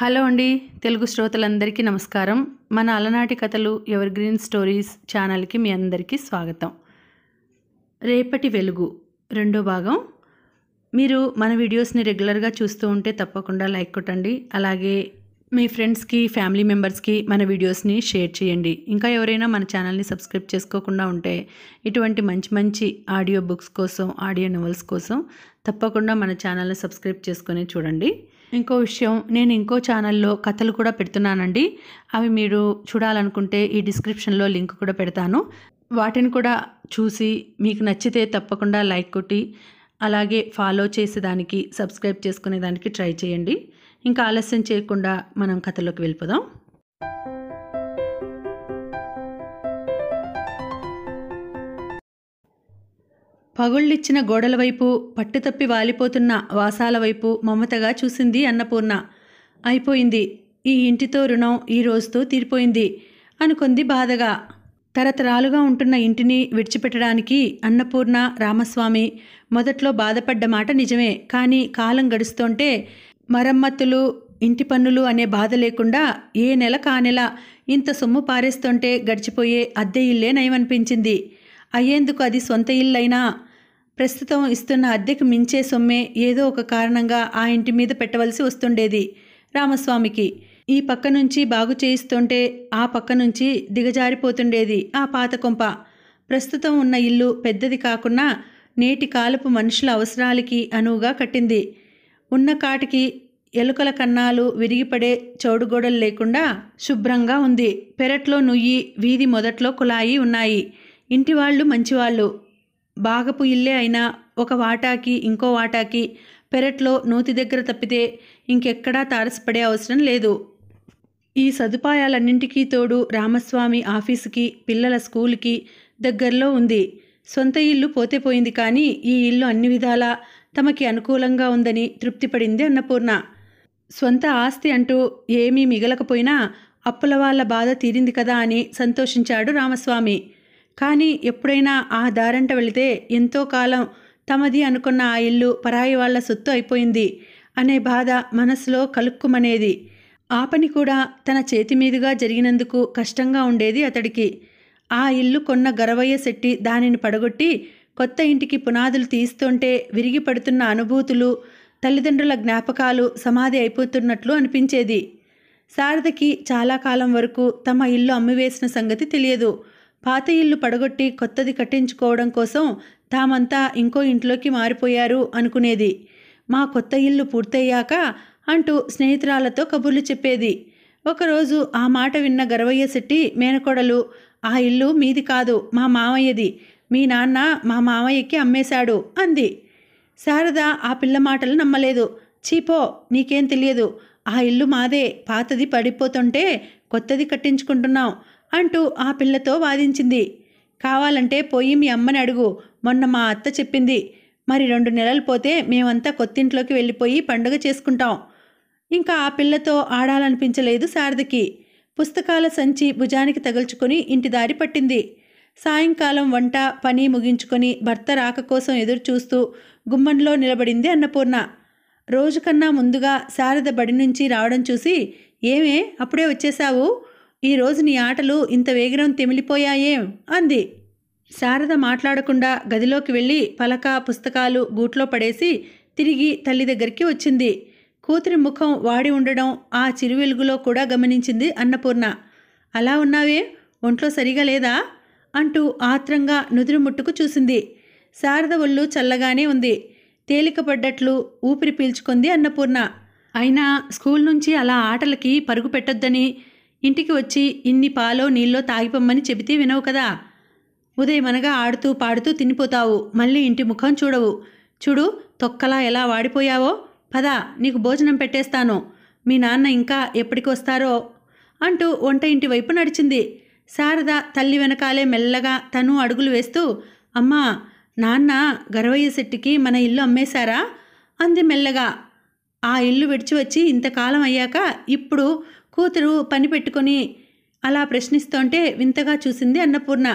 hello అండి తెలుగు శ్రోతలందరికీ నమస్కారం మన అలనాటి కథలు ఎవర్ గ్రీన్ స్టోరీస్ ఛానల్కి మీ అందరికీ స్వాగతం రేపటి వెలుగు రెండో భాగం మీరు మన వీడియోస్ని రెగ్యులర్గా చూస్తూ ఉంటే తప్పకుండా లైక్ కొట్టండి అలాగే మీ ఫ్రెండ్స్కి ఫ్యామిలీ మెంబర్స్కి మన వీడియోస్ని షేర్ చేయండి ఇంకా ఎవరైనా మన ఛానల్ని సబ్స్క్రైబ్ చేసుకోకుండా ఉంటే ఇటువంటి మంచి మంచి ఆడియో బుక్స్ కోసం ఆడియో నవల్స్ కోసం తప్పకుండా మన ఛానల్ని సబ్స్క్రైబ్ చేసుకొని చూడండి ఇంకో విషయం నేను ఇంకో ఛానల్లో కథలు కూడా పెడుతున్నానండి అవి మీరు చూడాలనుకుంటే ఈ డిస్క్రిప్షన్లో లింక్ కూడా పెడతాను వాటిని కూడా చూసి మీకు నచ్చితే తప్పకుండా లైక్ కొట్టి అలాగే ఫాలో చేసేదానికి సబ్స్క్రైబ్ చేసుకునేదానికి ట్రై చేయండి ఇంకా ఆలస్యం చేయకుండా మనం కథలోకి వెళ్ళిపోదాం పగుళ్ళిచ్చిన గోడల వైపు పట్టుతప్పి వాలిపోతున్న వాసాల వైపు మమతగా చూసింది అన్నపూర్ణ అయిపోయింది ఈ ఇంటితో రుణం ఈ రోజుతో తీరిపోయింది అనుకుంది బాధగా తరతరాలుగా ఉంటున్న ఇంటిని విడిచిపెట్టడానికి అన్నపూర్ణ రామస్వామి మొదట్లో బాధపడ్డ మాట నిజమే కానీ కాలం గడుస్తుంటే మరమ్మతులు ఇంటి పన్నులు అనే బాధ లేకుండా ఏ నెల కానెల ఇంత సొమ్ము పారేస్తుంటే గడిచిపోయే అద్దె ఇల్లే నయమనిపించింది అయ్యేందుకు అది సొంత ఇల్లైనా ప్రస్తుతం ఇస్తున్న అద్దెకు మించే సొమ్మే ఏదో ఒక కారణంగా ఆ ఇంటి మీద పెట్టవలసి వస్తుండేది రామస్వామికి ఈ పక్క నుంచి బాగు చేయిస్తుంటే ఆ పక్క నుంచి దిగజారిపోతుండేది ఆ పాత కొంప ప్రస్తుతం ఉన్న ఇల్లు పెద్దది కాకున్నా నేటి కాలపు మనుషుల అవసరాలకి అనువుగా కట్టింది ఉన్న కాటికి ఎలుకల కన్నాలు విరిగిపడే చౌడుగోడలు లేకుండా శుభ్రంగా ఉంది పెరట్లో నుయ్యి వీధి మొదట్లో కుళాయి ఉన్నాయి ఇంటివాళ్ళు మంచివాళ్ళు బాగపు ఇల్లే అయినా ఒక వాటాకి ఇంకో వాటాకి పెరట్లో నూతి దగ్గర తప్పితే ఇంకెక్కడా తారసపడే అవసరం లేదు ఈ సదుపాయాలన్నింటికీ తోడు రామస్వామి ఆఫీసుకి పిల్లల స్కూల్కి దగ్గరలో ఉంది సొంత ఇల్లు పోతే పోయింది కానీ ఈ ఇల్లు అన్ని విధాలా తమకి అనుకూలంగా ఉందని తృప్తిపడింది అన్నపూర్ణ సొంత ఆస్తి అంటూ ఏమీ మిగలకపోయినా అప్పుల వాళ్ళ బాధ తీరింది కదా అని సంతోషించాడు రామస్వామి కానీ ఎప్పుడైనా ఆ దారంట వెళితే ఎంతో కాలం తమది అనుకున్న ఆ ఇల్లు పరాయి వాళ్ల సొత్తు అయిపోయింది అనే బాధ మనసులో కలుక్కుమనేది ఆ పని కూడా తన చేతి మీదుగా జరిగినందుకు కష్టంగా ఉండేది అతడికి ఆ ఇల్లు కొన్న గరవయ్య శెట్టి దానిని పడగొట్టి కొత్త ఇంటికి పునాదులు తీస్తుంటే విరిగి పడుతున్న అనుభూతులు తల్లిదండ్రుల జ్ఞాపకాలు సమాధి అయిపోతున్నట్లు అనిపించేది శారదకి చాలా కాలం వరకు తమ ఇల్లు అమ్మివేసిన సంగతి తెలియదు పాత ఇల్లు పడగొట్టి కొత్తది కట్టించుకోవడం కోసం తామంతా ఇంకో ఇంట్లోకి మారిపోయారు అనుకునేది మా కొత్త ఇల్లు పూర్తయ్యాక అంటూ స్నేహితురాలతో కబుర్లు చెప్పేది ఒకరోజు ఆ మాట విన్న గరవయ్య శెట్టి మేనకోడలు ఆ ఇల్లు మీది కాదు మా మామయ్యది మీ నాన్న మా మామయ్యకి అమ్మేశాడు అంది శారద ఆ పిల్ల మాటలు నమ్మలేదు చీపో నీకేం తెలియదు ఆ ఇల్లు మాదే పాతది పడిపోతుంటే కొత్తది కట్టించుకుంటున్నాం అంటూ ఆ పిల్లతో వాదించింది కావాలంటే పోయి మీ అమ్మని అడుగు మొన్న మా అత్త చెప్పింది మరి రెండు నెలలు పోతే మేమంతా కొత్తింట్లోకి వెళ్ళిపోయి పండుగ చేసుకుంటాం ఇంకా ఆ పిల్లతో ఆడాలనిపించలేదు శారదకి పుస్తకాల సంచి భుజానికి తగుల్చుకొని ఇంటి దారి పట్టింది సాయంకాలం వంట పని ముగించుకొని భర్త రాక కోసం ఎదురు చూస్తూ గుమ్మంలో నిలబడింది అన్నపూర్ణ రోజుకన్నా ముందుగా శారద బడి నుంచి రావడం చూసి ఏమే అప్పుడే వచ్చేశావు ఈరోజు నీ ఆటలు ఇంత వేగరం తెమిలిపోయాయేం అంది శారద మాట్లాడకుండా గదిలోకి వెళ్ళి పలక పుస్తకాలు గూట్లో పడేసి తిరిగి తల్లి దగ్గరికి వచ్చింది కూతురి ముఖం వాడి ఉండడం ఆ చిరు వెలుగులో కూడా గమనించింది అన్నపూర్ణ అలా ఉన్నావే ఒంట్లో సరిగా లేదా అంటూ ఆత్రంగా నుదురు ముట్టుకు చూసింది శారద ఒళ్ళు చల్లగానే ఉంది తేలికపడ్డట్లు ఊపిరి పీల్చుకుంది అన్నపూర్ణ అయినా స్కూల్ నుంచి అలా ఆటలకి పరుగు పెట్టొద్దని ఇంటికి వచ్చి ఇన్ని పాలో నీళ్ళో తాగిపోమ్మని చెబితే వినవు కదా ఉదయమనగా ఆడుతూ పాడుతూ తినిపోతావు మళ్ళీ ఇంటి ముఖం చూడవు చూడు తొక్కలా ఎలా వాడిపోయావో పద నీకు భోజనం పెట్టేస్తాను మీ నాన్న ఇంకా ఎప్పటికొస్తారో అంటూ వంట ఇంటి వైపు నడిచింది శారద తల్లి వెనకాలే మెల్లగా తను అడుగులు వేస్తూ అమ్మా నాన్న గరవయ్య శెట్టికి మన ఇల్లు అమ్మేశారా అంది మెల్లగా ఆ ఇల్లు విడిచి వచ్చి ఇంతకాలం అయ్యాక ఇప్పుడు కూతురు పని పెట్టుకొని అలా ప్రశ్నిస్తుంటే వింతగా చూసింది అన్నపూర్ణ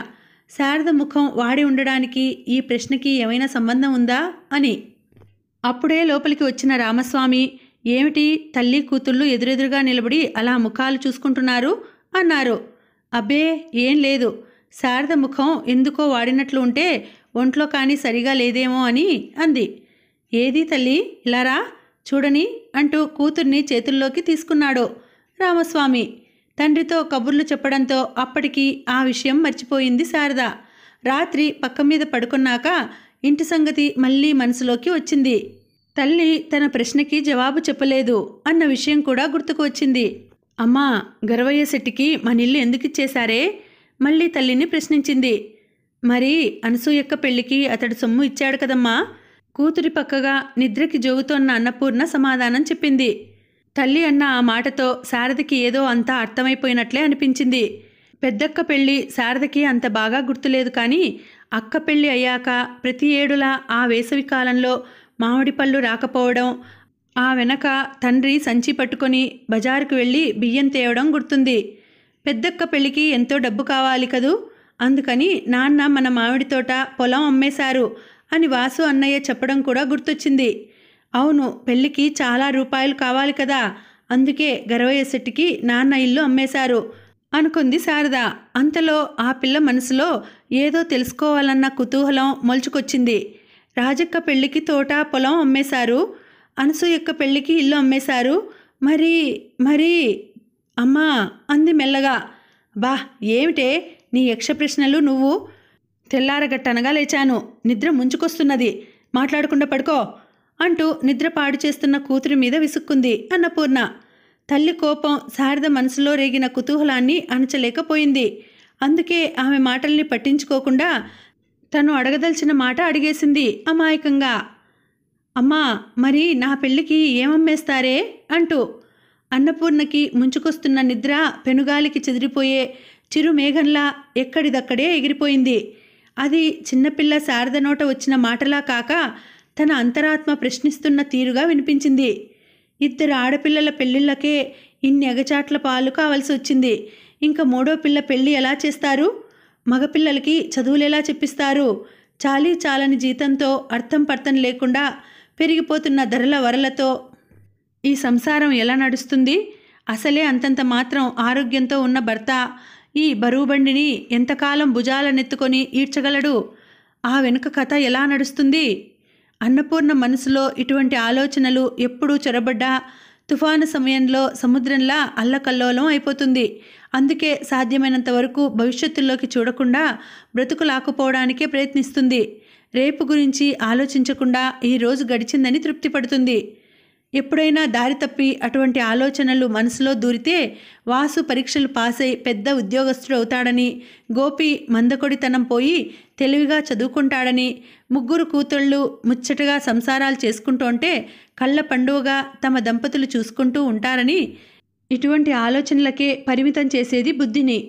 శారద ముఖం వాడి ఉండడానికి ఈ ప్రశ్నకి ఏమైనా సంబంధం ఉందా అని అప్పుడే లోపలికి వచ్చిన రామస్వామి ఏమిటి తల్లి కూతుళ్ళు ఎదురెదురుగా నిలబడి అలా ముఖాలు చూసుకుంటున్నారు అన్నారు అబ్బే ఏం లేదు శారద ముఖం ఎందుకో వాడినట్లు ఉంటే ఒంట్లో కానీ సరిగా లేదేమో అని అంది ఏది తల్లి ఇలారా చూడని అంటూ కూతుర్ని చేతుల్లోకి తీసుకున్నాడు రామస్వామి తండ్రితో కబుర్లు చెప్పడంతో అప్పటికి ఆ విషయం మర్చిపోయింది శారద రాత్రి పక్క మీద పడుకున్నాక ఇంటి సంగతి మళ్ళీ మనసులోకి వచ్చింది తల్లి తన ప్రశ్నకి జవాబు చెప్పలేదు అన్న విషయం కూడా గుర్తుకు వచ్చింది అమ్మా గర్వయ్య శెట్టికి మనిల్లు ఎందుకు ఇచ్చేశారే మళ్ళీ తల్లిని ప్రశ్నించింది మరి అనసూయక్క పెళ్లికి అతడు సొమ్ము ఇచ్చాడు కదమ్మా కూతురి పక్కగా నిద్రకి జోగుతోన్న అన్నపూర్ణ సమాధానం చెప్పింది తల్లి అన్న ఆ మాటతో శారదకి ఏదో అంతా అర్థమైపోయినట్లే అనిపించింది పెద్దక్క పెళ్ళి శారదకి అంత బాగా గుర్తులేదు కానీ అక్క పెళ్ళి అయ్యాక ప్రతి ఏడులా ఆ వేసవి కాలంలో మామిడి పళ్ళు రాకపోవడం ఆ వెనక తండ్రి సంచి పట్టుకొని బజారుకు వెళ్ళి బియ్యం తేవడం గుర్తుంది పెద్దక్క పెళ్ళికి ఎంతో డబ్బు కావాలి కదూ అందుకని నాన్న మన మామిడి తోట పొలం అమ్మేశారు అని వాసు అన్నయ్య చెప్పడం కూడా గుర్తొచ్చింది అవును పెళ్ళికి చాలా రూపాయలు కావాలి కదా అందుకే గరవయ్య శెట్టికి నాన్న ఇల్లు అమ్మేశారు అనుకుంది శారద అంతలో ఆ పిల్ల మనసులో ఏదో తెలుసుకోవాలన్న కుతూహలం మొలుచుకొచ్చింది రాజక్క పెళ్ళికి తోట పొలం అమ్మేశారు అనసూయక్క పెళ్ళికి ఇల్లు అమ్మేశారు మరి మరి అమ్మా అంది మెల్లగా బా ఏమిటే నీ యక్ష ప్రశ్నలు నువ్వు తెల్లారగట్టనగా లేచాను నిద్ర ముంచుకొస్తున్నది మాట్లాడకుండా పడుకో అంటూ నిద్ర పాడు చేస్తున్న కూతురి మీద విసుక్కుంది అన్నపూర్ణ తల్లి కోపం శారద మనసులో రేగిన కుతూహలాన్ని అణచలేకపోయింది అందుకే ఆమె మాటల్ని పట్టించుకోకుండా తను అడగదలిచిన మాట అడిగేసింది అమాయకంగా అమ్మా మరి నా పెళ్ళికి ఏమమ్మేస్తారే అంటూ అన్నపూర్ణకి ముంచుకొస్తున్న నిద్ర పెనుగాలికి చెదిరిపోయే చిరుమేఘంలా ఎక్కడిదక్కడే ఎగిరిపోయింది అది చిన్నపిల్ల శారద నోట వచ్చిన మాటలా కాక తన అంతరాత్మ ప్రశ్నిస్తున్న తీరుగా వినిపించింది ఇద్దరు ఆడపిల్లల పెళ్ళిళ్ళకే ఇన్ని ఎగచాట్ల పాలు కావలసి వచ్చింది ఇంకా మూడో పిల్ల పెళ్ళి ఎలా చేస్తారు మగపిల్లలకి చదువులు ఎలా చెప్పిస్తారు చాలీ చాలని జీతంతో అర్థం పర్థం లేకుండా పెరిగిపోతున్న ధరల వరలతో ఈ సంసారం ఎలా నడుస్తుంది అసలే అంతంత మాత్రం ఆరోగ్యంతో ఉన్న భర్త ఈ బరువు బండిని ఎంతకాలం భుజాలనెత్తుకొని ఈడ్చగలడు ఆ వెనుక కథ ఎలా నడుస్తుంది అన్నపూర్ణ మనసులో ఇటువంటి ఆలోచనలు ఎప్పుడూ చొరబడ్డా తుఫాను సమయంలో సముద్రంలా అల్లకల్లోలం అయిపోతుంది అందుకే సాధ్యమైనంత వరకు భవిష్యత్తులోకి చూడకుండా బ్రతుకులాకపోవడానికే ప్రయత్నిస్తుంది రేపు గురించి ఆలోచించకుండా ఈ రోజు గడిచిందని తృప్తిపడుతుంది ఎప్పుడైనా దారి తప్పి అటువంటి ఆలోచనలు మనసులో దూరితే వాసు పరీక్షలు పాస్ అయి పెద్ద ఉద్యోగస్తుడు అవుతాడని గోపి మందకొడితనం పోయి తెలివిగా చదువుకుంటాడని ముగ్గురు కూతుళ్ళు ముచ్చటగా సంసారాలు చేసుకుంటుంటే కళ్ళ పండువగా తమ దంపతులు చూసుకుంటూ ఉంటారని ఇటువంటి ఆలోచనలకే పరిమితం చేసేది బుద్ధిని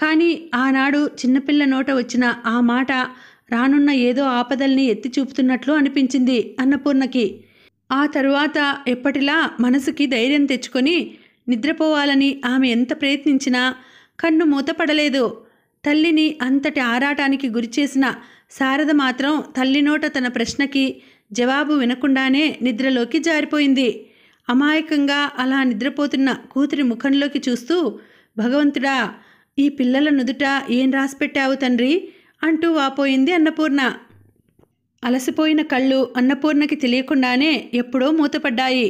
కానీ ఆనాడు చిన్నపిల్ల నోట వచ్చిన ఆ మాట రానున్న ఏదో ఆపదల్ని ఎత్తి చూపుతున్నట్లు అనిపించింది అన్నపూర్ణకి ఆ తరువాత ఎప్పటిలా మనసుకి ధైర్యం తెచ్చుకొని నిద్రపోవాలని ఆమె ఎంత ప్రయత్నించినా కన్ను మూతపడలేదు తల్లిని అంతటి ఆరాటానికి గురిచేసిన శారద మాత్రం తల్లినోట తన ప్రశ్నకి జవాబు వినకుండానే నిద్రలోకి జారిపోయింది అమాయకంగా అలా నిద్రపోతున్న కూతురి ముఖంలోకి చూస్తూ భగవంతుడా ఈ పిల్లల నుదుట ఏం రాసిపెట్టావు తండ్రి అంటూ వాపోయింది అన్నపూర్ణ అలసిపోయిన కళ్ళు అన్నపూర్ణకి తెలియకుండానే ఎప్పుడో మూతపడ్డాయి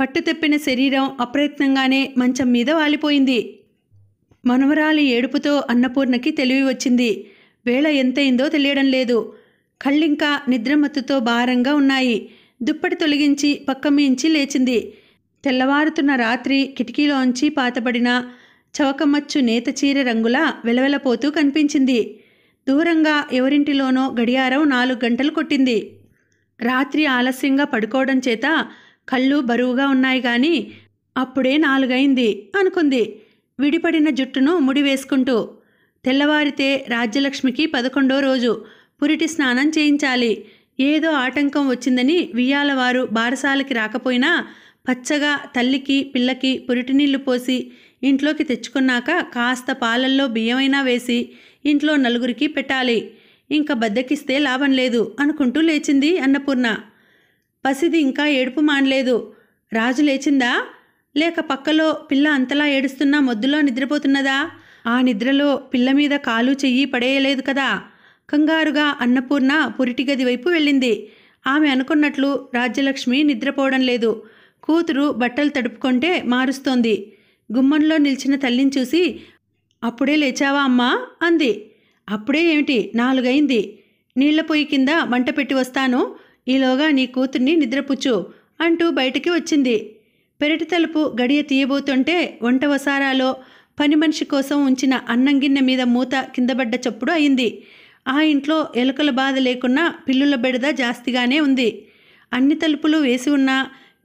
పట్టు తెప్పిన శరీరం అప్రయత్నంగానే మంచం మీద వాలిపోయింది మనవరాలి ఏడుపుతో అన్నపూర్ణకి తెలివి వచ్చింది వేళ ఎంతైందో తెలియడం లేదు కళ్ళింకా నిద్రమత్తుతో భారంగా ఉన్నాయి దుప్పటి తొలగించి పక్కమించి లేచింది తెల్లవారుతున్న రాత్రి కిటికీలోంచి పాతబడిన చవకమచ్చు నేత చీర రంగుల వెలవెలపోతూ కనిపించింది దూరంగా ఎవరింటిలోనో గడియారం నాలుగు గంటలు కొట్టింది రాత్రి ఆలస్యంగా పడుకోవడం చేత కళ్ళు బరువుగా ఉన్నాయి కానీ అప్పుడే నాలుగైంది అనుకుంది విడిపడిన జుట్టును ముడివేసుకుంటూ తెల్లవారితే రాజ్యలక్ష్మికి పదకొండో రోజు పురిటి స్నానం చేయించాలి ఏదో ఆటంకం వచ్చిందని వియ్యాలవారు బారసాలకి రాకపోయినా పచ్చగా తల్లికి పిల్లకి పురిటి నీళ్లు పోసి ఇంట్లోకి తెచ్చుకున్నాక కాస్త పాలల్లో బియ్యమైనా వేసి ఇంట్లో నలుగురికి పెట్టాలి ఇంకా బద్దకిస్తే లాభం లేదు అనుకుంటూ లేచింది అన్నపూర్ణ పసిది ఇంకా ఏడుపు మానలేదు రాజు లేచిందా లేక పక్కలో పిల్ల అంతలా ఏడుస్తున్నా మొద్దులో నిద్రపోతున్నదా ఆ నిద్రలో పిల్ల మీద కాలు చెయ్యి పడేయలేదు కదా కంగారుగా అన్నపూర్ణ పురిటి గది వైపు వెళ్ళింది ఆమె అనుకున్నట్లు రాజ్యలక్ష్మి నిద్రపోవడం లేదు కూతురు బట్టలు తడుపుకుంటే మారుస్తోంది గుమ్మంలో నిలిచిన తల్లిని చూసి అప్పుడే లేచావా అమ్మా అంది అప్పుడే ఏమిటి నాలుగైంది నీళ్ల పొయ్యి కింద వంట పెట్టి వస్తాను ఈలోగా నీ కూతుర్ని నిద్రపుచ్చు అంటూ బయటికి వచ్చింది పెరటి తలుపు గడియ తీయబోతుంటే వంట వసారాలో పని మనిషి కోసం ఉంచిన అన్నం గిన్నె మీద మూత కిందబడ్డ చప్పుడు అయింది ఆ ఇంట్లో ఎలుకల బాధ లేకున్నా పిల్లుల బెడద జాస్తిగానే ఉంది అన్ని తలుపులు వేసి ఉన్నా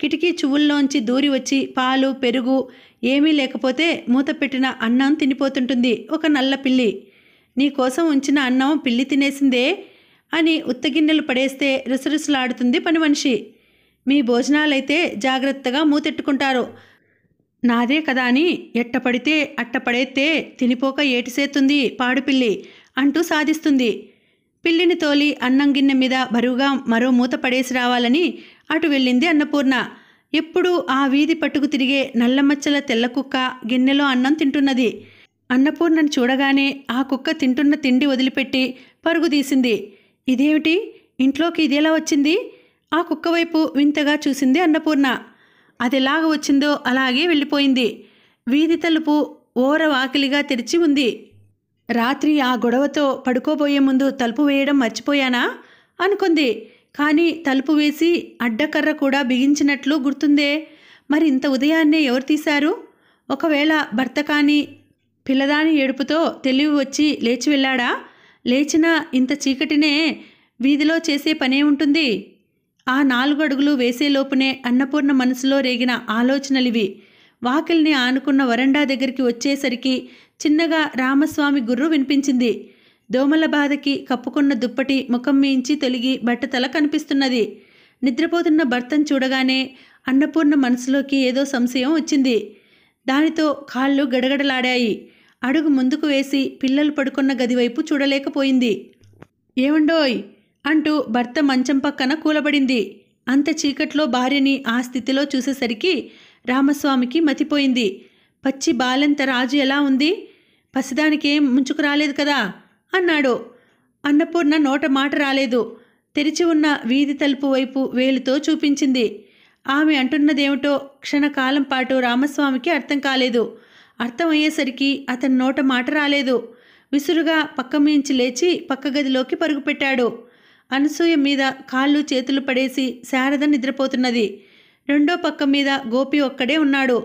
కిటికీ చువుల్లోంచి దూరి వచ్చి పాలు పెరుగు ఏమీ లేకపోతే మూత పెట్టిన అన్నం తినిపోతుంటుంది ఒక నల్ల పిల్లి నీకోసం ఉంచిన అన్నం పిల్లి తినేసిందే అని ఉత్తగిన్నెలు పడేస్తే రుసరుసలాడుతుంది పని మనిషి మీ భోజనాలైతే జాగ్రత్తగా మూతెట్టుకుంటారు నాదే కదా అని ఎట్టపడితే అట్టపడేతే తినిపోక ఏటిసేతుంది పాడుపిల్లి అంటూ సాధిస్తుంది పిల్లిని తోలి అన్నం గిన్నె మీద బరువుగా మరో మూత పడేసి రావాలని అటు వెళ్ళింది అన్నపూర్ణ ఎప్పుడూ ఆ వీధి పట్టుకు తిరిగే నల్లమచ్చల తెల్ల కుక్క గిన్నెలో అన్నం తింటున్నది అన్నపూర్ణను చూడగానే ఆ కుక్క తింటున్న తిండి వదిలిపెట్టి పరుగుదీసింది ఇదేమిటి ఇంట్లోకి ఇదేలా వచ్చింది ఆ కుక్క వైపు వింతగా చూసింది అన్నపూర్ణ అది ఎలాగ వచ్చిందో అలాగే వెళ్ళిపోయింది వీధి తలుపు ఓర వాకిలిగా తెరిచి ఉంది రాత్రి ఆ గొడవతో పడుకోబోయే ముందు తలుపు వేయడం మర్చిపోయానా అనుకుంది కానీ తలుపు వేసి అడ్డకర్ర కూడా బిగించినట్లు గుర్తుందే మరి ఇంత ఉదయాన్నే ఎవరు తీశారు ఒకవేళ భర్త కానీ పిల్లదాని ఏడుపుతో తెలివి వచ్చి లేచి వెళ్ళాడా లేచినా ఇంత చీకటినే వీధిలో చేసే పనే ఉంటుంది ఆ నాలుగు అడుగులు వేసేలోపునే అన్నపూర్ణ మనసులో రేగిన ఆలోచనలివి వాకిల్ని ఆనుకున్న వరండా దగ్గరికి వచ్చేసరికి చిన్నగా రామస్వామి గుర్రు వినిపించింది దోమల బాధకి కప్పుకున్న దుప్పటి ముఖం మీంచి తొలిగి బట్టతల కనిపిస్తున్నది నిద్రపోతున్న భర్తను చూడగానే అన్నపూర్ణ మనసులోకి ఏదో సంశయం వచ్చింది దానితో కాళ్ళు గడగడలాడాయి అడుగు ముందుకు వేసి పిల్లలు పడుకున్న గదివైపు చూడలేకపోయింది ఏమండోయ్ అంటూ భర్త మంచం పక్కన కూలబడింది అంత చీకట్లో భార్యని ఆ స్థితిలో చూసేసరికి రామస్వామికి మతిపోయింది పచ్చి బాలెంత రాజు ఎలా ఉంది పసిదానికేం ముంచుకు రాలేదు కదా అన్నాడు అన్నపూర్ణ నోట మాట రాలేదు తెరిచి ఉన్న వీధి తలుపు వైపు వేలుతో చూపించింది ఆమె అంటున్నదేమిటో క్షణకాలం పాటు రామస్వామికి అర్థం కాలేదు అర్థమయ్యేసరికి అతని నోట మాట రాలేదు విసురుగా పక్క మించి లేచి పక్క గదిలోకి పరుగుపెట్టాడు అనసూయ మీద కాళ్ళు చేతులు పడేసి శారద నిద్రపోతున్నది రెండో పక్క మీద గోపి ఒక్కడే ఉన్నాడు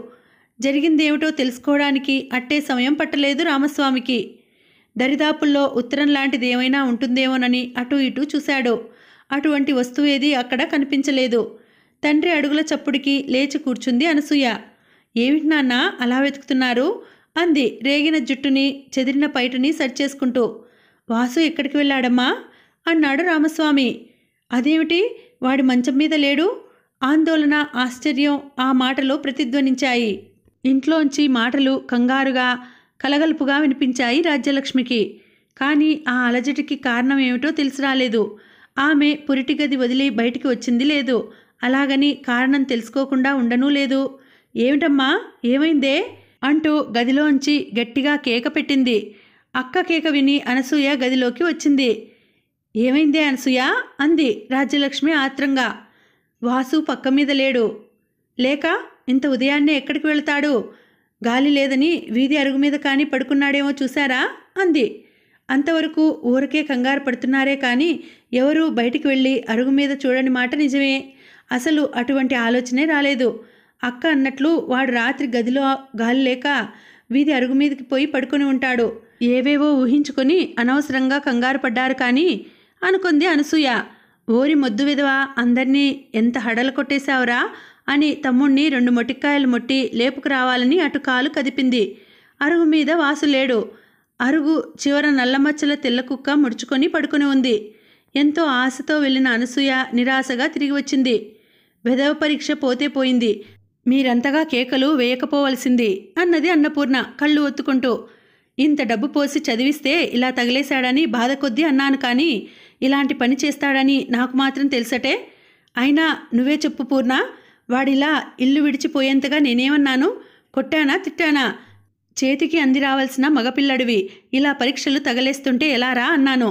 జరిగిందేమిటో తెలుసుకోవడానికి అట్టే సమయం పట్టలేదు రామస్వామికి దరిదాపుల్లో ఉత్తరం లాంటిది ఏమైనా ఉంటుందేమోనని అటు ఇటు చూశాడు అటువంటి వస్తువు ఏది అక్కడ కనిపించలేదు తండ్రి అడుగుల చప్పుడికి లేచి కూర్చుంది అనసూయ ఏమిటి నాన్న అలా వెతుకుతున్నారు అంది రేగిన జుట్టుని చెదిరిన పైటని సరిచేసుకుంటూ వాసు ఎక్కడికి వెళ్ళాడమ్మా అన్నాడు రామస్వామి అదేమిటి వాడి మంచం మీద లేడు ఆందోళన ఆశ్చర్యం ఆ మాటలు ప్రతిధ్వనించాయి ఇంట్లోంచి మాటలు కంగారుగా కలగలుపుగా వినిపించాయి రాజ్యలక్ష్మికి కానీ ఆ అలజటికి కారణం ఏమిటో తెలిసి రాలేదు ఆమె పురిటి గది వదిలి బయటికి వచ్చింది లేదు అలాగని కారణం తెలుసుకోకుండా ఉండనూ లేదు ఏమిటమ్మా ఏమైందే అంటూ గదిలోంచి గట్టిగా కేక పెట్టింది అక్క కేక విని అనసూయ గదిలోకి వచ్చింది ఏమైందే అనసూయ అంది రాజ్యలక్ష్మి ఆత్రంగా వాసు పక్క మీద లేడు లేక ఇంత ఉదయాన్నే ఎక్కడికి వెళతాడు గాలి లేదని వీధి అరుగు మీద కానీ పడుకున్నాడేమో చూశారా అంది అంతవరకు ఊరికే కంగారు పడుతున్నారే కానీ ఎవరు బయటికి వెళ్ళి అరుగు మీద చూడని మాట నిజమే అసలు అటువంటి ఆలోచనే రాలేదు అక్క అన్నట్లు వాడు రాత్రి గదిలో గాలి లేక వీధి అరుగు మీదకి పోయి పడుకొని ఉంటాడు ఏవేవో ఊహించుకొని అనవసరంగా కంగారు పడ్డారు కానీ అనుకుంది అనసూయ ఓరి మొద్దు విధవా అందరినీ ఎంత హడలు కొట్టేశావురా అని తమ్ముణ్ణి రెండు మొటిక్కాయలు మొట్టి లేపుకు రావాలని అటు కాలు కదిపింది అరుగు మీద వాసు లేడు అరుగు చివర నల్లమచ్చల తెల్ల కుక్క ముడుచుకొని పడుకుని ఉంది ఎంతో ఆశతో వెళ్ళిన అనసూయ నిరాశగా తిరిగి వచ్చింది వెధవ పరీక్ష పోతే పోయింది మీరంతగా కేకలు వేయకపోవలసింది అన్నది అన్నపూర్ణ కళ్ళు ఒత్తుకుంటూ ఇంత డబ్బు పోసి చదివిస్తే ఇలా తగిలేశాడని బాధ కొద్దీ అన్నాను కానీ ఇలాంటి పని చేస్తాడని నాకు మాత్రం తెలుసటే అయినా నువ్వే చెప్పు పూర్ణ వాడిలా ఇల్లు విడిచిపోయేంతగా నేనేమన్నాను కొట్టానా తిట్టానా చేతికి అంది రావాల్సిన మగపిల్లడివి ఇలా పరీక్షలు తగలేస్తుంటే ఎలారా అన్నాను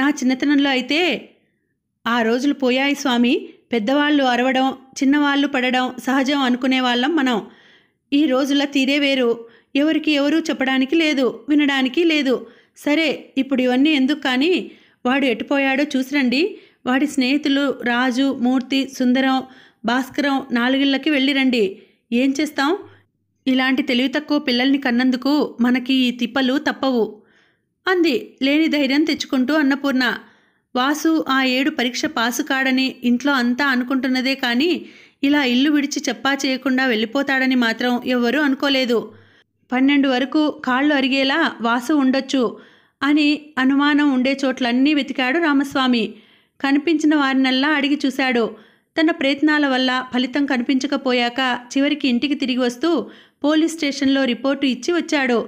నా చిన్నతనంలో అయితే ఆ రోజులు పోయాయి స్వామి పెద్దవాళ్ళు అరవడం చిన్నవాళ్ళు పడడం సహజం అనుకునేవాళ్ళం మనం ఈ రోజుల తీరే వేరు ఎవరికి ఎవరూ చెప్పడానికి లేదు వినడానికి లేదు సరే ఇప్పుడు ఇవన్నీ ఎందుకు కానీ వాడు ఎటుపోయాడో చూసిరండి వాడి స్నేహితులు రాజు మూర్తి సుందరం భాస్కరం నాలుగిళ్ళకి వెళ్ళిరండి ఏం చేస్తాం ఇలాంటి తెలివి తక్కువ పిల్లల్ని కన్నందుకు మనకి ఈ తిప్పలు తప్పవు అంది లేని ధైర్యం తెచ్చుకుంటూ అన్నపూర్ణ వాసు ఆ ఏడు పరీక్ష పాసు కాడని ఇంట్లో అంతా అనుకుంటున్నదే కానీ ఇలా ఇల్లు విడిచి చెప్పా చేయకుండా వెళ్ళిపోతాడని మాత్రం ఎవ్వరూ అనుకోలేదు పన్నెండు వరకు కాళ్ళు అరిగేలా వాసు ఉండొచ్చు అని అనుమానం ఉండే చోట్లన్నీ వెతికాడు రామస్వామి కనిపించిన వారినల్లా అడిగి చూశాడు తన ప్రయత్నాల వల్ల ఫలితం కనిపించకపోయాక చివరికి ఇంటికి తిరిగి వస్తూ పోలీస్ స్టేషన్లో రిపోర్టు ఇచ్చి వచ్చాడు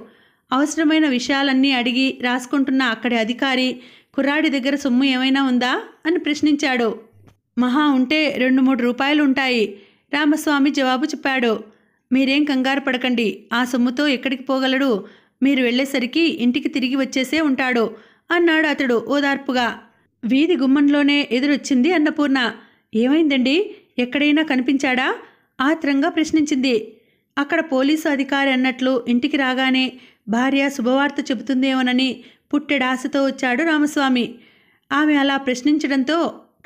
అవసరమైన విషయాలన్నీ అడిగి రాసుకుంటున్న అక్కడి అధికారి కుర్రాడి దగ్గర సొమ్ము ఏమైనా ఉందా అని ప్రశ్నించాడు మహా ఉంటే రెండు మూడు రూపాయలు ఉంటాయి రామస్వామి జవాబు చెప్పాడు మీరేం కంగారు పడకండి ఆ సొమ్ముతో ఎక్కడికి పోగలడు మీరు వెళ్ళేసరికి ఇంటికి తిరిగి వచ్చేసే ఉంటాడు అన్నాడు అతడు ఓదార్పుగా వీధి గుమ్మంలోనే ఎదురొచ్చింది అన్నపూర్ణ ఏమైందండి ఎక్కడైనా కనిపించాడా ఆత్రంగా ప్రశ్నించింది అక్కడ పోలీసు అధికారి అన్నట్లు ఇంటికి రాగానే భార్య శుభవార్త చెబుతుందేమోనని పుట్టెడాశతో వచ్చాడు రామస్వామి ఆమె అలా ప్రశ్నించడంతో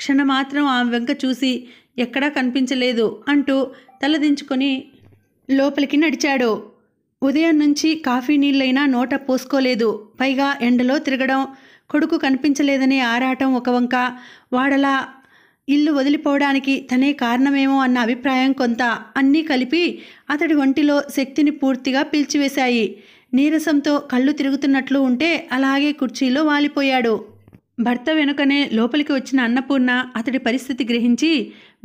క్షణమాత్రం ఆమె వెంక చూసి ఎక్కడా కనిపించలేదు అంటూ తలదించుకొని లోపలికి నడిచాడు ఉదయం నుంచి కాఫీ నీళ్ళైనా నోట పోసుకోలేదు పైగా ఎండలో తిరగడం కొడుకు కనిపించలేదనే ఆరాటం ఒక వంక వాడలా ఇల్లు వదిలిపోవడానికి తనే కారణమేమో అన్న అభిప్రాయం కొంత అన్నీ కలిపి అతడి ఒంటిలో శక్తిని పూర్తిగా పీల్చివేశాయి నీరసంతో కళ్ళు తిరుగుతున్నట్లు ఉంటే అలాగే కుర్చీలో వాలిపోయాడు భర్త వెనుకనే లోపలికి వచ్చిన అన్నపూర్ణ అతడి పరిస్థితి గ్రహించి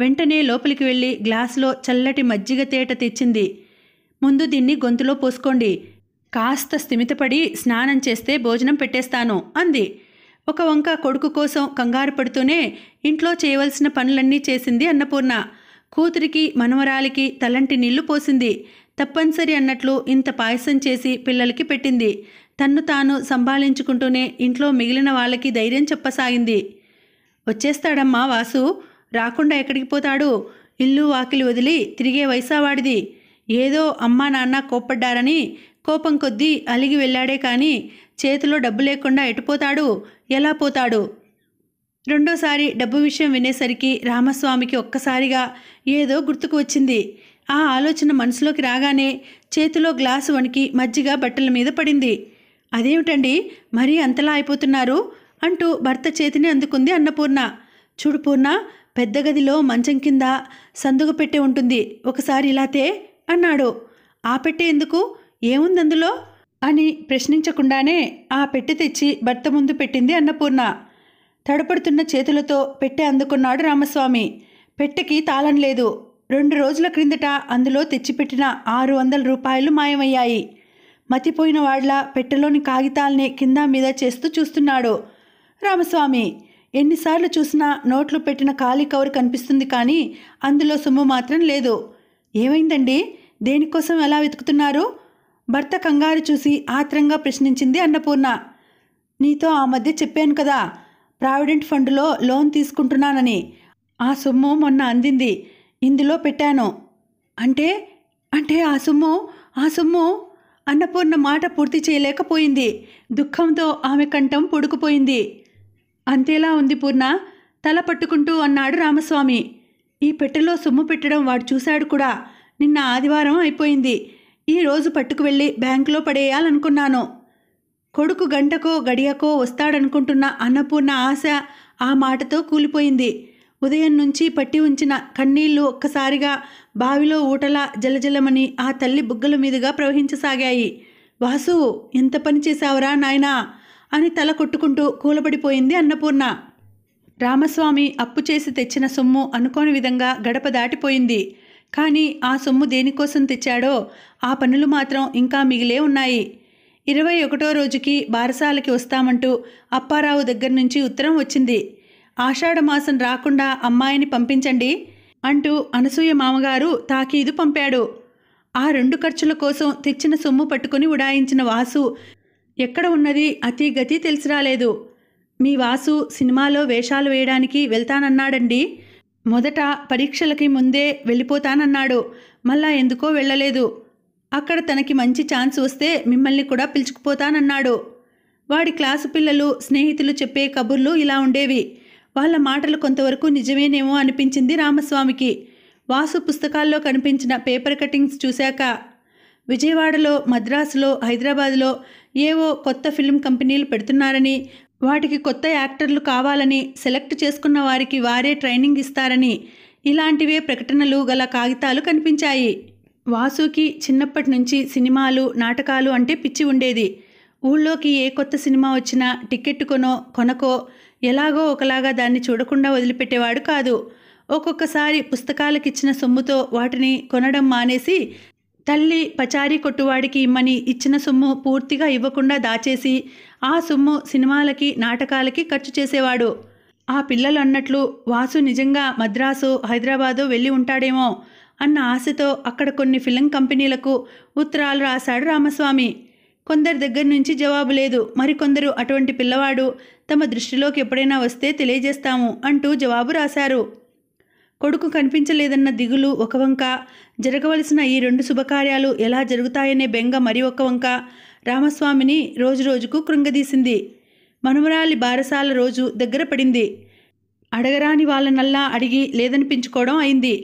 వెంటనే లోపలికి వెళ్ళి గ్లాసులో చల్లటి మజ్జిగ తేట తెచ్చింది ముందు దీన్ని గొంతులో పోసుకోండి కాస్త స్థిమితపడి స్నానం చేస్తే భోజనం పెట్టేస్తాను అంది ఒక వంక కొడుకు కోసం కంగారు పడుతూనే ఇంట్లో చేయవలసిన పనులన్నీ చేసింది అన్నపూర్ణ కూతురికి మనవరాలికి తలంటి నీళ్లు పోసింది తప్పనిసరి అన్నట్లు ఇంత పాయసం చేసి పిల్లలకి పెట్టింది తన్ను తాను సంభాళించుకుంటూనే ఇంట్లో మిగిలిన వాళ్ళకి ధైర్యం చెప్పసాగింది వచ్చేస్తాడమ్మా వాసు రాకుండా ఎక్కడికి పోతాడు ఇల్లు వాకిలి వదిలి తిరిగే వయసావాడిది ఏదో అమ్మా నాన్న కోప్పడ్డారని కోపం కొద్దీ అలిగి వెళ్ళాడే కానీ చేతిలో డబ్బు లేకుండా ఎటుపోతాడు ఎలా పోతాడు రెండోసారి డబ్బు విషయం వినేసరికి రామస్వామికి ఒక్కసారిగా ఏదో గుర్తుకు వచ్చింది ఆ ఆలోచన మనసులోకి రాగానే చేతిలో గ్లాసు వణికి మజ్జిగ బట్టల మీద పడింది అదేమిటండి మరీ అంతలా అయిపోతున్నారు అంటూ భర్త చేతిని అందుకుంది అన్నపూర్ణ చూడు పూర్ణ పెద్ద గదిలో మంచం కింద సందుగు పెట్టి ఉంటుంది ఒకసారి ఇలాతే అన్నాడు ఆ పెట్టె ఎందుకు అందులో అని ప్రశ్నించకుండానే ఆ పెట్టె తెచ్చి భర్త ముందు పెట్టింది అన్నపూర్ణ తడపడుతున్న చేతులతో పెట్టె అందుకున్నాడు రామస్వామి పెట్టెకి తాళం లేదు రెండు రోజుల క్రిందట అందులో తెచ్చిపెట్టిన ఆరు వందల రూపాయలు మాయమయ్యాయి మతిపోయిన వాళ్ల పెట్టెలోని కాగితాల్ని కింద మీద చేస్తూ చూస్తున్నాడు రామస్వామి ఎన్నిసార్లు చూసినా నోట్లు పెట్టిన ఖాళీ కవర్ కనిపిస్తుంది కానీ అందులో సొమ్ము మాత్రం లేదు ఏమైందండి దేనికోసం ఎలా వెతుకుతున్నారు భర్త కంగారు చూసి ఆత్రంగా ప్రశ్నించింది అన్నపూర్ణ నీతో ఆ మధ్య చెప్పాను కదా ప్రావిడెంట్ ఫండ్లో లోన్ తీసుకుంటున్నానని ఆ సొమ్ము మొన్న అందింది ఇందులో పెట్టాను అంటే అంటే ఆ సొమ్ము ఆ సొమ్ము అన్నపూర్ణ మాట పూర్తి చేయలేకపోయింది దుఃఖంతో ఆమె కంఠం పొడుకుపోయింది అంతేలా ఉంది పూర్ణ తల పట్టుకుంటూ అన్నాడు రామస్వామి ఈ పెట్టెలో సొమ్ము పెట్టడం వాడు చూశాడు కూడా నిన్న ఆదివారం అయిపోయింది ఈరోజు పట్టుకు వెళ్ళి బ్యాంకులో పడేయాలనుకున్నాను కొడుకు గంటకో గడియకో వస్తాడనుకుంటున్న అన్నపూర్ణ ఆశ ఆ మాటతో కూలిపోయింది ఉదయం నుంచి పట్టి ఉంచిన కన్నీళ్లు ఒక్కసారిగా బావిలో ఊటలా జలజలమని ఆ తల్లి బుగ్గల మీదుగా ప్రవహించసాగాయి వాసు ఎంత పని చేశావురా నాయనా అని తల కొట్టుకుంటూ కూలబడిపోయింది అన్నపూర్ణ రామస్వామి అప్పు చేసి తెచ్చిన సొమ్ము అనుకోని విధంగా గడప దాటిపోయింది కానీ ఆ సొమ్ము దేనికోసం తెచ్చాడో ఆ పనులు మాత్రం ఇంకా మిగిలే ఉన్నాయి ఇరవై ఒకటో రోజుకి బారసాలకి వస్తామంటూ అప్పారావు దగ్గర నుంచి ఉత్తరం వచ్చింది ఆషాఢమాసం రాకుండా అమ్మాయిని పంపించండి అంటూ అనసూయ మామగారు తాకీదు పంపాడు ఆ రెండు ఖర్చుల కోసం తెచ్చిన సొమ్ము పట్టుకుని ఉడాయించిన వాసు ఎక్కడ ఉన్నది అతి గతి తెలిసి రాలేదు మీ వాసు సినిమాలో వేషాలు వేయడానికి వెళ్తానన్నాడండి మొదట పరీక్షలకి ముందే వెళ్ళిపోతానన్నాడు మళ్ళా ఎందుకో వెళ్ళలేదు అక్కడ తనకి మంచి ఛాన్స్ వస్తే మిమ్మల్ని కూడా పిలుచుకుపోతానన్నాడు వాడి క్లాసు పిల్లలు స్నేహితులు చెప్పే కబుర్లు ఇలా ఉండేవి వాళ్ళ మాటలు కొంతవరకు నిజమేనేమో అనిపించింది రామస్వామికి వాసు పుస్తకాల్లో కనిపించిన పేపర్ కటింగ్స్ చూశాక విజయవాడలో మద్రాసులో హైదరాబాదులో ఏవో కొత్త ఫిల్మ్ కంపెనీలు పెడుతున్నారని వాటికి కొత్త యాక్టర్లు కావాలని సెలెక్ట్ చేసుకున్న వారికి వారే ట్రైనింగ్ ఇస్తారని ఇలాంటివే ప్రకటనలు గల కాగితాలు కనిపించాయి వాసుకి చిన్నప్పటి నుంచి సినిమాలు నాటకాలు అంటే పిచ్చి ఉండేది ఊళ్ళోకి ఏ కొత్త సినిమా వచ్చినా టికెట్ కొనో కొనకో ఎలాగో ఒకలాగా దాన్ని చూడకుండా వదిలిపెట్టేవాడు కాదు ఒక్కొక్కసారి పుస్తకాలకిచ్చిన సొమ్ముతో వాటిని కొనడం మానేసి తల్లి పచారీ కొట్టువాడికి ఇమ్మని ఇచ్చిన సొమ్ము పూర్తిగా ఇవ్వకుండా దాచేసి ఆ సొమ్ము సినిమాలకి నాటకాలకి ఖర్చు చేసేవాడు ఆ పిల్లలు అన్నట్లు వాసు నిజంగా మద్రాసు హైదరాబాదు వెళ్ళి ఉంటాడేమో అన్న ఆశతో అక్కడ కొన్ని ఫిలిం కంపెనీలకు ఉత్తరాలు రాశాడు రామస్వామి కొందరి దగ్గర నుంచి జవాబు లేదు మరికొందరు అటువంటి పిల్లవాడు తమ దృష్టిలోకి ఎప్పుడైనా వస్తే తెలియజేస్తాము అంటూ జవాబు రాశారు కొడుకు కనిపించలేదన్న దిగులు ఒక వంక జరగవలసిన ఈ రెండు శుభకార్యాలు ఎలా జరుగుతాయనే బెంగ మరి ఒక వంక రామస్వామిని రోజురోజుకు కృంగదీసింది మనుమరాలి బారసాల రోజు దగ్గర పడింది అడగరాని వాళ్ళనల్లా అడిగి లేదనిపించుకోవడం అయింది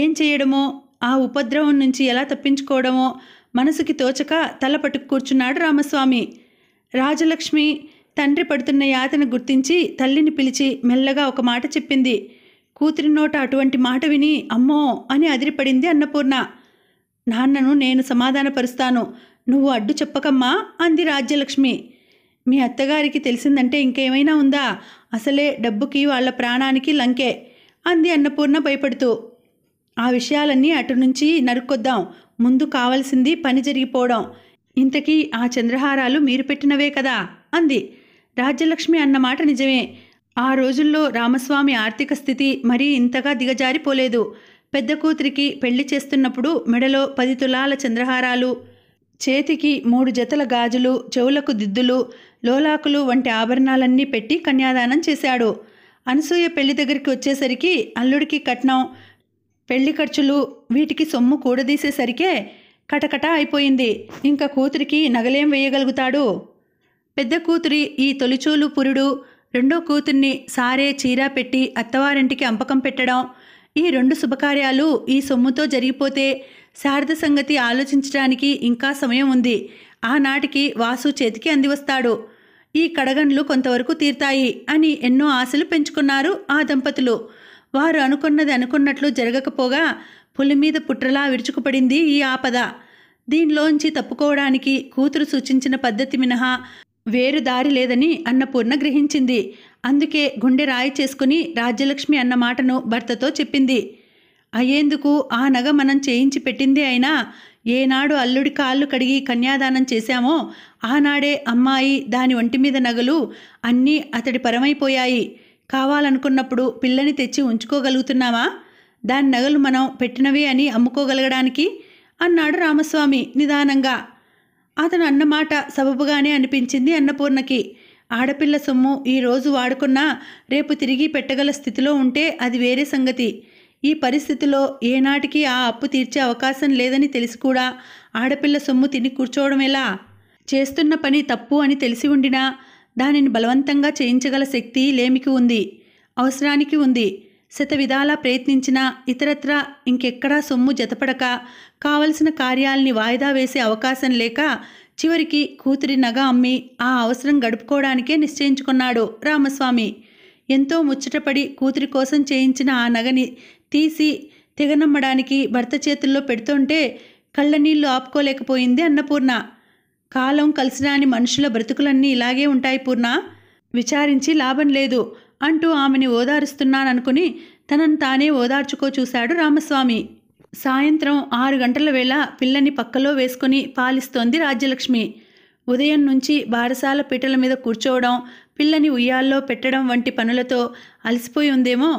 ఏం చేయడమో ఆ ఉపద్రవం నుంచి ఎలా తప్పించుకోవడమో మనసుకి తోచక తల పట్టుకు కూర్చున్నాడు రామస్వామి రాజలక్ష్మి తండ్రి పడుతున్న యాతను గుర్తించి తల్లిని పిలిచి మెల్లగా ఒక మాట చెప్పింది కూతురి నోట అటువంటి మాట విని అమ్మో అని అదిరిపడింది అన్నపూర్ణ నాన్నను నేను సమాధానపరుస్తాను నువ్వు అడ్డు చెప్పకమ్మా అంది రాజ్యలక్ష్మి మీ అత్తగారికి తెలిసిందంటే ఇంకేమైనా ఉందా అసలే డబ్బుకి వాళ్ళ ప్రాణానికి లంకే అంది అన్నపూర్ణ భయపడుతూ ఆ విషయాలన్నీ అటు నుంచి నరుక్కొద్దాం ముందు కావాల్సింది పని జరిగిపోవడం ఇంతకీ ఆ చంద్రహారాలు మీరు పెట్టినవే కదా అంది రాజ్యలక్ష్మి అన్న మాట నిజమే ఆ రోజుల్లో రామస్వామి ఆర్థిక స్థితి మరీ ఇంతగా దిగజారిపోలేదు పెద్ద కూతురికి పెళ్లి చేస్తున్నప్పుడు మెడలో పది తులాల చంద్రహారాలు చేతికి మూడు జతల గాజులు చెవులకు దిద్దులు లోలాకులు వంటి ఆభరణాలన్నీ పెట్టి కన్యాదానం చేశాడు అనసూయ పెళ్లి దగ్గరికి వచ్చేసరికి అల్లుడికి కట్నం పెళ్లి ఖర్చులు వీటికి సొమ్ము కూడదీసేసరికే కటకట అయిపోయింది ఇంకా కూతురికి నగలేం వేయగలుగుతాడు పెద్ద కూతురి ఈ తొలిచూలు పురుడు రెండో కూతుర్ని సారే చీరా పెట్టి అత్తవారింటికి అంపకం పెట్టడం ఈ రెండు శుభకార్యాలు ఈ సొమ్ముతో జరిగిపోతే శారద సంగతి ఆలోచించడానికి ఇంకా సమయం ఉంది ఆనాటికి వాసు చేతికి అందివస్తాడు ఈ కడగన్లు కొంతవరకు తీర్తాయి అని ఎన్నో ఆశలు పెంచుకున్నారు ఆ దంపతులు వారు అనుకున్నది అనుకున్నట్లు జరగకపోగా పులి మీద పుట్రలా విరుచుకుపడింది ఈ ఆపద దీనిలోంచి తప్పుకోవడానికి కూతురు సూచించిన పద్ధతి మినహా వేరు దారి లేదని అన్నపూర్ణ గ్రహించింది అందుకే గుండె రాయి చేసుకుని రాజ్యలక్ష్మి అన్న మాటను భర్తతో చెప్పింది అయ్యేందుకు ఆ నగ మనం చేయించి పెట్టింది అయినా ఏనాడు అల్లుడి కాళ్ళు కడిగి కన్యాదానం చేశామో ఆనాడే అమ్మాయి దాని ఒంటి మీద నగలు అన్నీ అతడి పరమైపోయాయి కావాలనుకున్నప్పుడు పిల్లని తెచ్చి ఉంచుకోగలుగుతున్నామా దాని నగలు మనం పెట్టినవి అని అమ్ముకోగలగడానికి అన్నాడు రామస్వామి నిదానంగా అతను అన్నమాట సబబుగానే అనిపించింది అన్నపూర్ణకి ఆడపిల్ల సొమ్ము ఈరోజు వాడుకున్నా రేపు తిరిగి పెట్టగల స్థితిలో ఉంటే అది వేరే సంగతి ఈ పరిస్థితిలో ఏనాటికి ఆ అప్పు తీర్చే అవకాశం లేదని తెలిసి కూడా ఆడపిల్ల సొమ్ము తిని కూర్చోవడం ఎలా చేస్తున్న పని తప్పు అని తెలిసి ఉండినా దానిని బలవంతంగా చేయించగల శక్తి లేమికి ఉంది అవసరానికి ఉంది శత విధాలా ప్రయత్నించినా ఇతరత్ర ఇంకెక్కడా సొమ్ము జతపడక కావలసిన కార్యాలని వాయిదా వేసే అవకాశం లేక చివరికి కూతురి నగ అమ్మి ఆ అవసరం గడుపుకోవడానికే నిశ్చయించుకున్నాడు రామస్వామి ఎంతో ముచ్చటపడి కూతురి కోసం చేయించిన ఆ నగని తీసి తెగనమ్మడానికి భర్త చేతుల్లో పెడుతుంటే కళ్ళనీళ్లు ఆపుకోలేకపోయింది అన్నపూర్ణ కాలం కలిసినాని మనుషుల బ్రతుకులన్నీ ఇలాగే ఉంటాయి పూర్ణ విచారించి లాభం లేదు అంటూ ఆమెని ఓదారుస్తున్నాననుకుని తనను తానే ఓదార్చుకో చూశాడు రామస్వామి సాయంత్రం ఆరు గంటల వేళ పిల్లని పక్కలో వేసుకుని పాలిస్తోంది రాజ్యలక్ష్మి ఉదయం నుంచి బారసాల పీటల మీద కూర్చోవడం పిల్లని ఉయ్యాల్లో పెట్టడం వంటి పనులతో అలసిపోయి ఉందేమో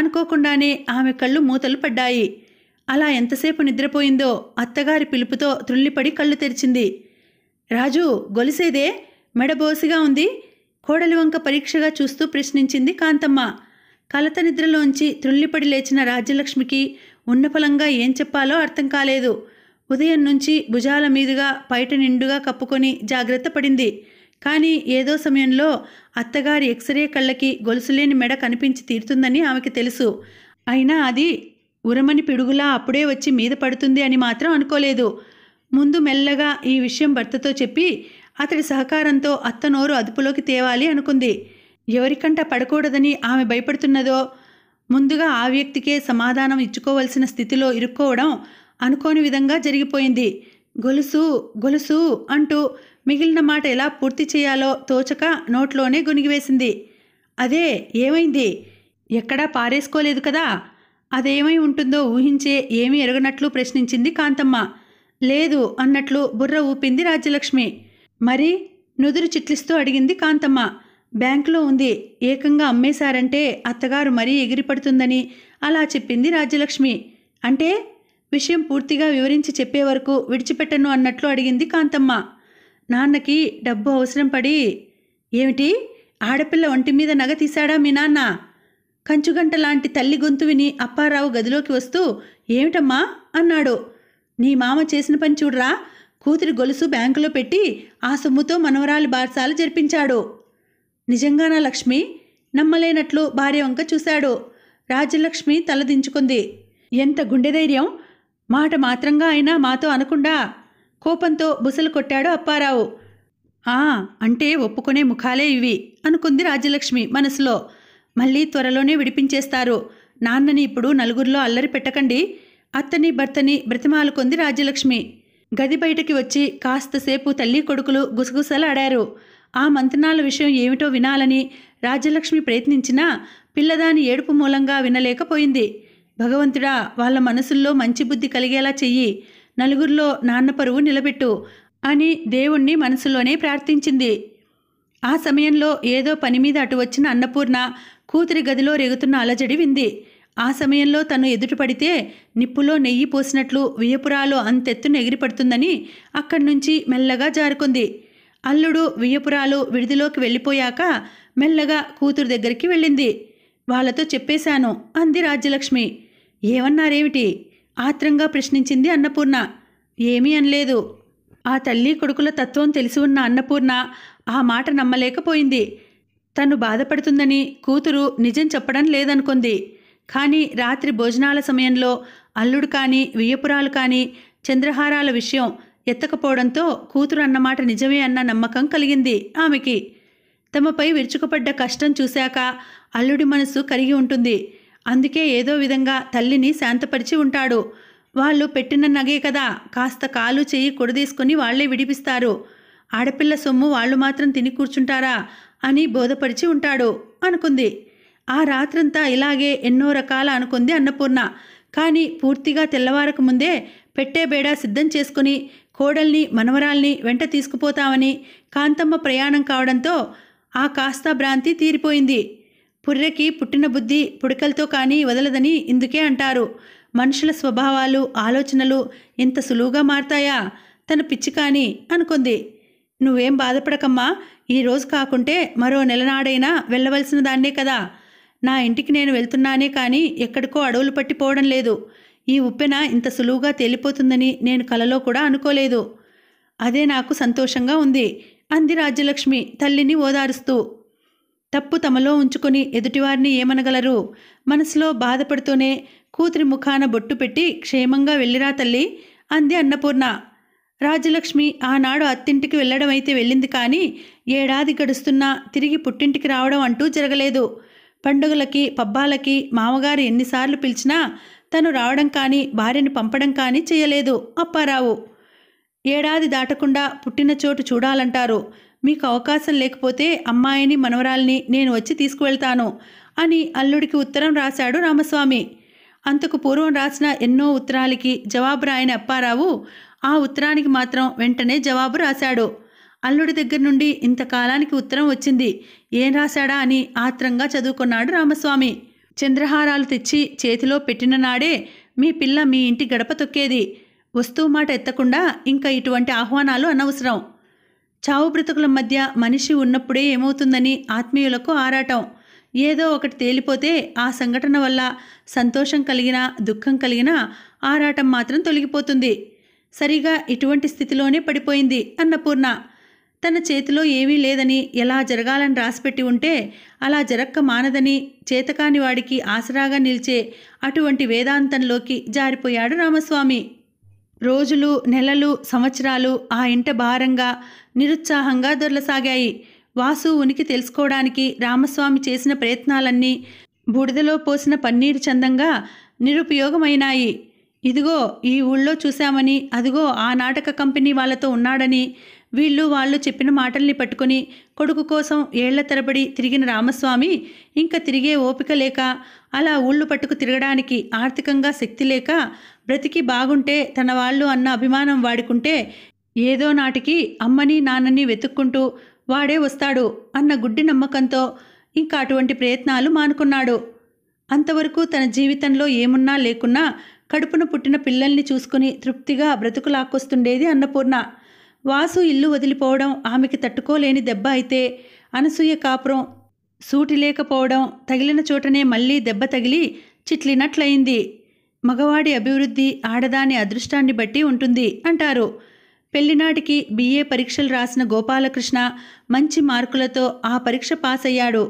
అనుకోకుండానే ఆమె కళ్ళు మూతలు పడ్డాయి అలా ఎంతసేపు నిద్రపోయిందో అత్తగారి పిలుపుతో త్రుల్లిపడి కళ్ళు తెరిచింది రాజు గొలిసేదే మెడబోసిగా ఉంది కోడలి వంక పరీక్షగా చూస్తూ ప్రశ్నించింది కాంతమ్మ కలత నిద్రలోంచి త్రుళ్ళిపడి లేచిన రాజ్యలక్ష్మికి ఉన్నపలంగా ఏం చెప్పాలో అర్థం కాలేదు ఉదయం నుంచి భుజాల మీదుగా పైట నిండుగా కప్పుకొని జాగ్రత్త పడింది కానీ ఏదో సమయంలో అత్తగారి ఎక్స్రే కళ్ళకి గొలుసులేని మెడ కనిపించి తీరుతుందని ఆమెకి తెలుసు అయినా అది ఉరమని పిడుగులా అప్పుడే వచ్చి మీద పడుతుంది అని మాత్రం అనుకోలేదు ముందు మెల్లగా ఈ విషయం భర్తతో చెప్పి అతడి సహకారంతో అత్త నోరు అదుపులోకి తేవాలి అనుకుంది ఎవరికంట పడకూడదని ఆమె భయపడుతున్నదో ముందుగా ఆ వ్యక్తికే సమాధానం ఇచ్చుకోవలసిన స్థితిలో ఇరుక్కోవడం అనుకోని విధంగా జరిగిపోయింది గొలుసు గొలుసు అంటూ మిగిలిన మాట ఎలా పూర్తి చేయాలో తోచక నోట్లోనే గునిగివేసింది అదే ఏమైంది ఎక్కడా పారేసుకోలేదు కదా అదేమై ఉంటుందో ఊహించే ఏమీ ఎరగనట్లు ప్రశ్నించింది కాంతమ్మ లేదు అన్నట్లు బుర్ర ఊపింది రాజ్యలక్ష్మి మరి నుదురు చిట్లిస్తూ అడిగింది కాంతమ్మ బ్యాంకులో ఉంది ఏకంగా అమ్మేశారంటే అత్తగారు మరీ ఎగిరిపడుతుందని అలా చెప్పింది రాజ్యలక్ష్మి అంటే విషయం పూర్తిగా వివరించి చెప్పే వరకు విడిచిపెట్టను అన్నట్లు అడిగింది కాంతమ్మ నాన్నకి డబ్బు అవసరం పడి ఏమిటి ఆడపిల్ల ఒంటి మీద నగ తీశాడా మీ నాన్న కంచుగంట లాంటి తల్లి గొంతు విని అప్పారావు గదిలోకి వస్తూ ఏమిటమ్మా అన్నాడు నీ మామ చేసిన పని చూడరా కూతురి గొలుసు బ్యాంకులో పెట్టి ఆ సొమ్ముతో మనవరాలు బార్సాలు జరిపించాడు నిజంగానా లక్ష్మి నమ్మలేనట్లు భార్య వంక చూశాడు రాజలక్ష్మి తలదించుకుంది ఎంత గుండెధైర్యం మాట మాత్రంగా అయినా మాతో అనకుండా కోపంతో బుసలు కొట్టాడు అప్పారావు ఆ అంటే ఒప్పుకునే ముఖాలే ఇవి అనుకుంది రాజలక్ష్మి మనసులో మళ్ళీ త్వరలోనే విడిపించేస్తారు నాన్నని ఇప్పుడు నలుగురిలో అల్లరి పెట్టకండి అత్తని భర్తని కొంది రాజ్యలక్ష్మి గది బయటకి వచ్చి కాస్తసేపు తల్లి కొడుకులు గుసగుసలాడారు ఆ మంతనాల విషయం ఏమిటో వినాలని రాజ్యలక్ష్మి ప్రయత్నించినా పిల్లదాని ఏడుపు మూలంగా వినలేకపోయింది భగవంతుడా వాళ్ళ మనసుల్లో మంచి బుద్ధి కలిగేలా చెయ్యి నలుగురిలో నాన్న పరువు నిలబెట్టు అని దేవుణ్ణి మనసులోనే ప్రార్థించింది ఆ సమయంలో ఏదో పని మీద అటు వచ్చిన అన్నపూర్ణ కూతురి గదిలో రేగుతున్న అలజడి వింది ఆ సమయంలో తను ఎదుటపడితే నిప్పులో నెయ్యి పోసినట్లు వియపురాలో ఎగిరి ఎగిరిపడుతుందని అక్కడి నుంచి మెల్లగా జారుకుంది అల్లుడు వియపురాలు విడిదిలోకి వెళ్ళిపోయాక మెల్లగా కూతురు దగ్గరికి వెళ్ళింది వాళ్ళతో చెప్పేశాను అంది రాజ్యలక్ష్మి ఏమన్నారేమిటి ఆత్రంగా ప్రశ్నించింది అన్నపూర్ణ ఏమీ అనలేదు ఆ తల్లి కొడుకుల తత్వం తెలిసి ఉన్న అన్నపూర్ణ ఆ మాట నమ్మలేకపోయింది తను బాధపడుతుందని కూతురు నిజం చెప్పడం లేదనుకుంది కానీ రాత్రి భోజనాల సమయంలో అల్లుడు కానీ వియ్యపురాలు కానీ చంద్రహారాల విషయం ఎత్తకపోవడంతో కూతురు అన్నమాట నిజమే అన్న నమ్మకం కలిగింది ఆమెకి తమపై విరుచుకుపడ్డ కష్టం చూశాక అల్లుడి మనసు కరిగి ఉంటుంది అందుకే ఏదో విధంగా తల్లిని శాంతపరిచి ఉంటాడు వాళ్ళు పెట్టిన నగే కదా కాస్త కాలు చేయి కొడదీసుకుని వాళ్లే విడిపిస్తారు ఆడపిల్ల సొమ్ము వాళ్ళు మాత్రం తిని కూర్చుంటారా అని బోధపరిచి ఉంటాడు అనుకుంది ఆ రాత్రంతా ఇలాగే ఎన్నో రకాల అనుకుంది అన్నపూర్ణ కానీ పూర్తిగా తెల్లవారక ముందే పెట్టే బేడ సిద్ధం చేసుకుని కోడల్ని మనవరాల్ని వెంట తీసుకుపోతామని కాంతమ్మ ప్రయాణం కావడంతో ఆ కాస్త భ్రాంతి తీరిపోయింది పుర్రెకి పుట్టిన బుద్ధి పుడకలతో కానీ వదలదని ఇందుకే అంటారు మనుషుల స్వభావాలు ఆలోచనలు ఇంత సులువుగా మారతాయా తన పిచ్చి కానీ అనుకుంది నువ్వేం బాధపడకమ్మా ఈరోజు కాకుంటే మరో నెలనాడైనా వెళ్ళవలసిన దాన్నే కదా నా ఇంటికి నేను వెళ్తున్నానే కానీ ఎక్కడికో అడవులు పట్టిపోవడం లేదు ఈ ఉప్పెన ఇంత సులువుగా తేలిపోతుందని నేను కలలో కూడా అనుకోలేదు అదే నాకు సంతోషంగా ఉంది అంది రాజ్యలక్ష్మి తల్లిని ఓదారుస్తూ తప్పు తమలో ఉంచుకొని ఎదుటివారిని ఏమనగలరు మనసులో బాధపడుతూనే కూతురి ముఖాన బొట్టు పెట్టి క్షేమంగా వెళ్ళిరా తల్లి అంది అన్నపూర్ణ రాజలక్ష్మి ఆనాడు అత్తింటికి వెళ్ళడం అయితే వెళ్ళింది కానీ ఏడాది గడుస్తున్నా తిరిగి పుట్టింటికి రావడం అంటూ జరగలేదు పండుగలకి పబ్బాలకి మామగారు ఎన్నిసార్లు పిలిచినా తను రావడం కానీ భార్యని పంపడం కానీ చేయలేదు అప్పారావు ఏడాది దాటకుండా పుట్టిన చోటు చూడాలంటారు మీకు అవకాశం లేకపోతే అమ్మాయిని మనవరాల్ని నేను వచ్చి తీసుకువెళ్తాను అని అల్లుడికి ఉత్తరం రాశాడు రామస్వామి అంతకు పూర్వం రాసిన ఎన్నో ఉత్తరాలకి జవాబు రాయని అప్పారావు ఆ ఉత్తరానికి మాత్రం వెంటనే జవాబు రాశాడు అల్లుడి దగ్గర నుండి ఇంతకాలానికి ఉత్తరం వచ్చింది ఏం రాశాడా అని ఆత్రంగా చదువుకున్నాడు రామస్వామి చంద్రహారాలు తెచ్చి చేతిలో పెట్టిన నాడే మీ పిల్ల మీ ఇంటి గడప తొక్కేది వస్తువు మాట ఎత్తకుండా ఇంకా ఇటువంటి ఆహ్వానాలు అనవసరం చావు బ్రతుకుల మధ్య మనిషి ఉన్నప్పుడే ఏమవుతుందని ఆత్మీయులకు ఆరాటం ఏదో ఒకటి తేలిపోతే ఆ సంఘటన వల్ల సంతోషం కలిగినా దుఃఖం కలిగినా ఆరాటం మాత్రం తొలగిపోతుంది సరిగా ఇటువంటి స్థితిలోనే పడిపోయింది అన్నపూర్ణ తన చేతిలో ఏమీ లేదని ఎలా జరగాలని రాసిపెట్టి ఉంటే అలా జరక్క మానదని చేతకాని వాడికి ఆసరాగా నిలిచే అటువంటి వేదాంతంలోకి జారిపోయాడు రామస్వామి రోజులు నెలలు సంవత్సరాలు ఆ ఇంట భారంగా నిరుత్సాహంగా దొరలసాగాయి వాసు ఉనికి తెలుసుకోవడానికి రామస్వామి చేసిన ప్రయత్నాలన్నీ బుడిదలో పోసిన పన్నీరు చందంగా నిరుపయోగమైనాయి ఇదిగో ఈ ఊళ్ళో చూశామని అదిగో ఆ నాటక కంపెనీ వాళ్ళతో ఉన్నాడని వీళ్ళు వాళ్ళు చెప్పిన మాటల్ని పట్టుకుని కొడుకు కోసం ఏళ్ల తరబడి తిరిగిన రామస్వామి ఇంకా తిరిగే ఓపిక లేక అలా ఊళ్ళు పట్టుకు తిరగడానికి ఆర్థికంగా శక్తి లేక బ్రతికి బాగుంటే తన వాళ్ళు అన్న అభిమానం వాడుకుంటే ఏదో నాటికి అమ్మని నాన్నని వెతుక్కుంటూ వాడే వస్తాడు అన్న గుడ్డి నమ్మకంతో ఇంకా అటువంటి ప్రయత్నాలు మానుకున్నాడు అంతవరకు తన జీవితంలో ఏమున్నా లేకున్నా కడుపున పుట్టిన పిల్లల్ని చూసుకుని తృప్తిగా బ్రతుకులాక్కొస్తుండేది అన్నపూర్ణ వాసు ఇల్లు వదిలిపోవడం ఆమెకి తట్టుకోలేని దెబ్బ అయితే అనసూయ కాపురం సూటి లేకపోవడం తగిలిన చోటనే మళ్ళీ దెబ్బ తగిలి చిట్లినట్లయింది మగవాడి అభివృద్ధి ఆడదాని అదృష్టాన్ని బట్టి ఉంటుంది అంటారు పెళ్లినాటికి బిఏ పరీక్షలు రాసిన గోపాలకృష్ణ మంచి మార్కులతో ఆ పరీక్ష పాస్ అయ్యాడు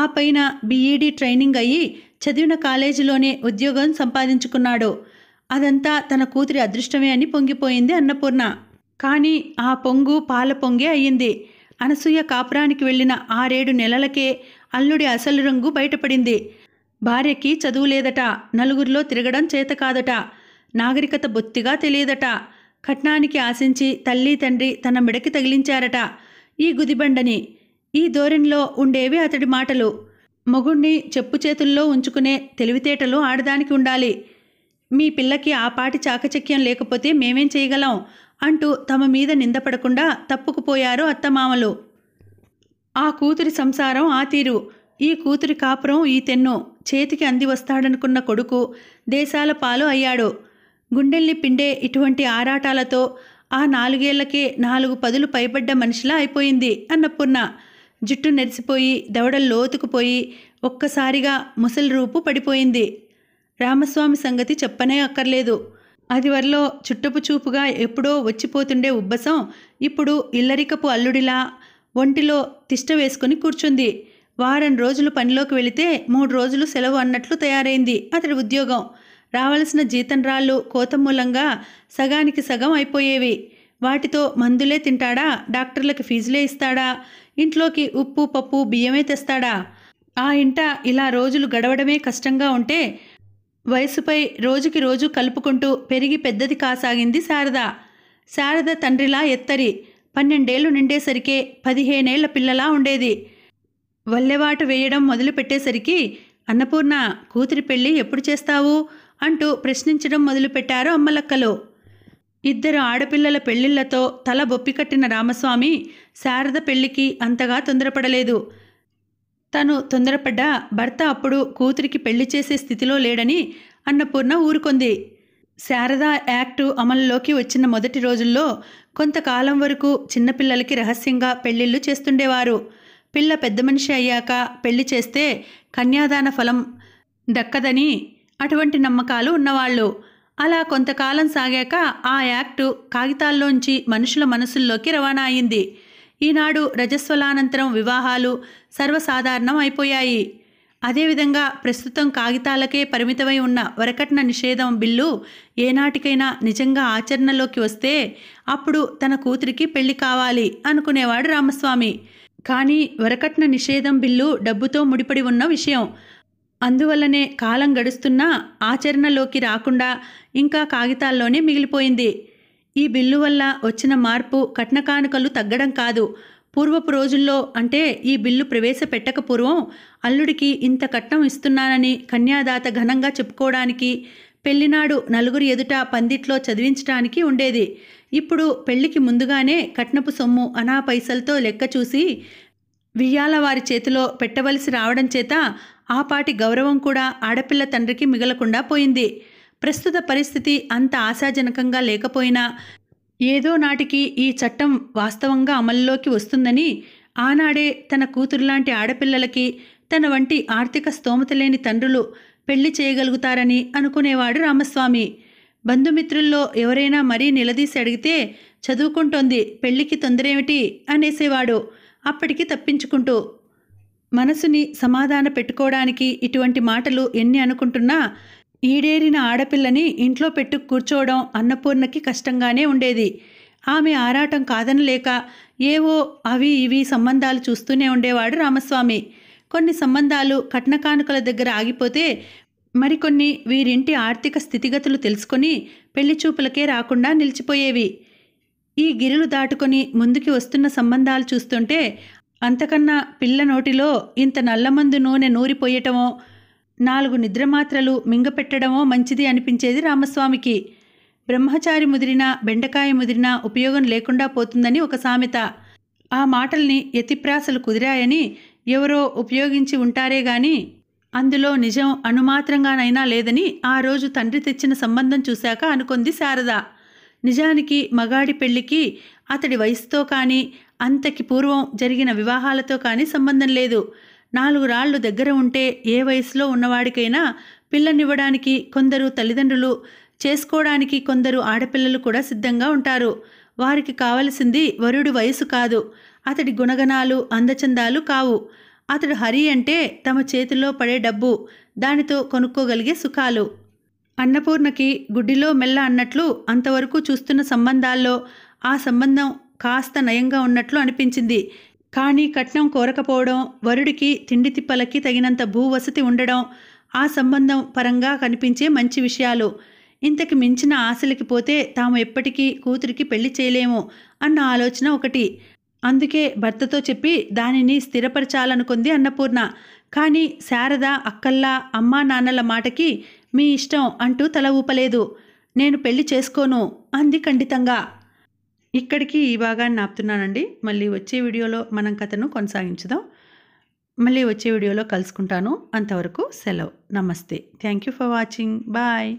ఆ పైన బీఈడి ట్రైనింగ్ అయ్యి చదివిన కాలేజీలోనే ఉద్యోగం సంపాదించుకున్నాడు అదంతా తన కూతురి అదృష్టమే అని పొంగిపోయింది అన్నపూర్ణ కానీ ఆ పొంగు పాల పొంగే అయ్యింది అనసూయ కాపురానికి వెళ్ళిన ఆరేడు నెలలకే అల్లుడి అసలు రంగు బయటపడింది భార్యకి చదువు లేదట నలుగురిలో తిరగడం చేత కాదట నాగరికత బొత్తిగా తెలియదట కట్నానికి ఆశించి తల్లి తండ్రి తన మెడకి తగిలించారట ఈ గుదిబండని ఈ ధోరణిలో ఉండేవి అతడి మాటలు మొగుణ్ణి చెప్పు చేతుల్లో ఉంచుకునే తెలివితేటలు ఆడదానికి ఉండాలి మీ పిల్లకి ఆ పాటి చాకచక్యం లేకపోతే మేమేం చేయగలం అంటూ తమ మీద నిందపడకుండా తప్పుకుపోయారు అత్తమామలు ఆ కూతురి సంసారం ఆ తీరు ఈ కూతురి కాపురం ఈ తెన్ను చేతికి అంది వస్తాడనుకున్న కొడుకు దేశాల పాలు అయ్యాడు గుండెల్ని పిండే ఇటువంటి ఆరాటాలతో ఆ నాలుగేళ్లకే నాలుగు పదులు పైబడ్డ మనిషిలా అయిపోయింది అన్నప్పున్న జుట్టు నెరిసిపోయి దవడలు లోతుకుపోయి ఒక్కసారిగా ముసలి రూపు పడిపోయింది రామస్వామి సంగతి చెప్పనే అక్కర్లేదు అది వరలో చుట్టపు చూపుగా ఎప్పుడో వచ్చిపోతుండే ఉబ్బసం ఇప్పుడు ఇల్లరికపు అల్లుడిలా ఒంటిలో తిష్ట వేసుకుని కూర్చుంది వారం రోజులు పనిలోకి వెళితే మూడు రోజులు సెలవు అన్నట్లు తయారైంది అతడి ఉద్యోగం రావలసిన జీతం రాళ్ళు కోతమూలంగా సగానికి సగం అయిపోయేవి వాటితో మందులే తింటాడా డాక్టర్లకు ఫీజులే ఇస్తాడా ఇంట్లోకి ఉప్పు పప్పు బియ్యమే తెస్తాడా ఆ ఇంట ఇలా రోజులు గడవడమే కష్టంగా ఉంటే వయసుపై రోజుకి రోజు కలుపుకుంటూ పెరిగి పెద్దది కాసాగింది శారద శారద తండ్రిలా ఎత్తరి పన్నెండేళ్లు నిండేసరికే పదిహేనేళ్ల పిల్లలా ఉండేది వల్లెవాట వేయడం మొదలుపెట్టేసరికి అన్నపూర్ణ కూతురి పెళ్ళి ఎప్పుడు చేస్తావు అంటూ ప్రశ్నించడం మొదలుపెట్టారు అమ్మలక్కలు ఇద్దరు ఆడపిల్లల పెళ్లిళ్లతో తల బొప్పికట్టిన రామస్వామి శారద పెళ్లికి అంతగా తొందరపడలేదు తను తొందరపడ్డ భర్త అప్పుడు కూతురికి పెళ్లి చేసే స్థితిలో లేడని అన్నపూర్ణ ఊరుకుంది శారదా యాక్టు అమలులోకి వచ్చిన మొదటి రోజుల్లో కొంతకాలం వరకు చిన్నపిల్లలకి రహస్యంగా పెళ్లిళ్ళు చేస్తుండేవారు పిల్ల పెద్ద మనిషి అయ్యాక పెళ్లి చేస్తే కన్యాదాన ఫలం దక్కదని అటువంటి నమ్మకాలు ఉన్నవాళ్ళు అలా కొంతకాలం సాగాక ఆ యాక్టు కాగితాల్లోంచి మనుషుల మనసుల్లోకి రవాణా అయింది ఈనాడు రజస్వలానంతరం వివాహాలు సర్వసాధారణం అయిపోయాయి అదేవిధంగా ప్రస్తుతం కాగితాలకే పరిమితమై ఉన్న వరకట్న నిషేధం బిల్లు ఏనాటికైనా నిజంగా ఆచరణలోకి వస్తే అప్పుడు తన కూతురికి పెళ్లి కావాలి అనుకునేవాడు రామస్వామి కానీ వరకట్న నిషేధం బిల్లు డబ్బుతో ముడిపడి ఉన్న విషయం అందువల్లనే కాలం గడుస్తున్నా ఆచరణలోకి రాకుండా ఇంకా కాగితాల్లోనే మిగిలిపోయింది ఈ బిల్లు వల్ల వచ్చిన మార్పు కట్న కానుకలు తగ్గడం కాదు పూర్వపు రోజుల్లో అంటే ఈ బిల్లు ప్రవేశపెట్టక పూర్వం అల్లుడికి ఇంత కట్నం ఇస్తున్నానని కన్యాదాత ఘనంగా చెప్పుకోవడానికి పెళ్లినాడు నలుగురు ఎదుట పందిట్లో చదివించడానికి ఉండేది ఇప్పుడు పెళ్లికి ముందుగానే కట్నపు సొమ్ము అనా పైసలతో లెక్క చూసి వియ్యాల వారి చేతిలో పెట్టవలసి రావడం చేత ఆపాటి గౌరవం కూడా ఆడపిల్ల తండ్రికి మిగలకుండా పోయింది ప్రస్తుత పరిస్థితి అంత ఆశాజనకంగా లేకపోయినా ఏదో నాటికి ఈ చట్టం వాస్తవంగా అమల్లోకి వస్తుందని ఆనాడే తన కూతురులాంటి ఆడపిల్లలకి తన వంటి ఆర్థిక స్తోమత లేని తండ్రులు పెళ్లి చేయగలుగుతారని అనుకునేవాడు రామస్వామి బంధుమిత్రుల్లో ఎవరైనా మరీ నిలదీసి అడిగితే చదువుకుంటోంది పెళ్లికి తొందరేమిటి అనేసేవాడు అప్పటికి తప్పించుకుంటూ మనసుని సమాధాన పెట్టుకోవడానికి ఇటువంటి మాటలు ఎన్ని అనుకుంటున్నా ఈడేరిన ఆడపిల్లని ఇంట్లో పెట్టు కూర్చోవడం అన్నపూర్ణకి కష్టంగానే ఉండేది ఆమె ఆరాటం కాదనలేక ఏవో అవి ఇవి సంబంధాలు చూస్తూనే ఉండేవాడు రామస్వామి కొన్ని సంబంధాలు కట్న కానుకల దగ్గర ఆగిపోతే మరికొన్ని వీరింటి ఆర్థిక స్థితిగతులు తెలుసుకొని పెళ్లి చూపులకే రాకుండా నిలిచిపోయేవి ఈ గిరులు దాటుకొని ముందుకి వస్తున్న సంబంధాలు చూస్తుంటే అంతకన్నా పిల్ల నోటిలో ఇంత నల్లమందు నూనె నూరిపోయటమో నాలుగు నిద్రమాత్రలు మింగపెట్టడమో మంచిది అనిపించేది రామస్వామికి బ్రహ్మచారి ముదిరినా బెండకాయ ముదిరినా ఉపయోగం లేకుండా పోతుందని ఒక సామెత ఆ మాటల్ని ఎతిప్రాసలు కుదిరాయని ఎవరో ఉపయోగించి ఉంటారే గాని అందులో నిజం అనుమాత్రంగానైనా లేదని ఆ రోజు తండ్రి తెచ్చిన సంబంధం చూశాక అనుకుంది శారద నిజానికి మగాడి పెళ్లికి అతడి వయసుతో కానీ అంతకి పూర్వం జరిగిన వివాహాలతో కానీ సంబంధం లేదు నాలుగు రాళ్ళు దగ్గర ఉంటే ఏ వయసులో ఉన్నవాడికైనా పిల్లనివ్వడానికి కొందరు తల్లిదండ్రులు చేసుకోవడానికి కొందరు ఆడపిల్లలు కూడా సిద్ధంగా ఉంటారు వారికి కావలసింది వరుడి వయసు కాదు అతడి గుణగణాలు అందచందాలు కావు అతడు హరి అంటే తమ చేతిలో పడే డబ్బు దానితో కొనుక్కోగలిగే సుఖాలు అన్నపూర్ణకి గుడ్డిలో మెల్ల అన్నట్లు అంతవరకు చూస్తున్న సంబంధాల్లో ఆ సంబంధం కాస్త నయంగా ఉన్నట్లు అనిపించింది కానీ కట్నం కోరకపోవడం వరుడికి తిండి తిప్పలకి తగినంత భూవసతి ఉండడం ఆ సంబంధం పరంగా కనిపించే మంచి విషయాలు ఇంతకు మించిన ఆశలకి పోతే తాము ఎప్పటికీ కూతురికి పెళ్లి చేయలేము అన్న ఆలోచన ఒకటి అందుకే భర్తతో చెప్పి దానిని స్థిరపరచాలనుకుంది అన్నపూర్ణ కానీ శారద అక్కల్లా అమ్మా నాన్నల మాటకి మీ ఇష్టం అంటూ తల ఊపలేదు నేను పెళ్లి చేసుకోను అంది ఖండితంగా ఇక్కడికి ఈ భాగాన్ని ఆపుతున్నానండి మళ్ళీ వచ్చే వీడియోలో మనం కథను కొనసాగించుదాం మళ్ళీ వచ్చే వీడియోలో కలుసుకుంటాను అంతవరకు సెలవు నమస్తే thank you for watching bye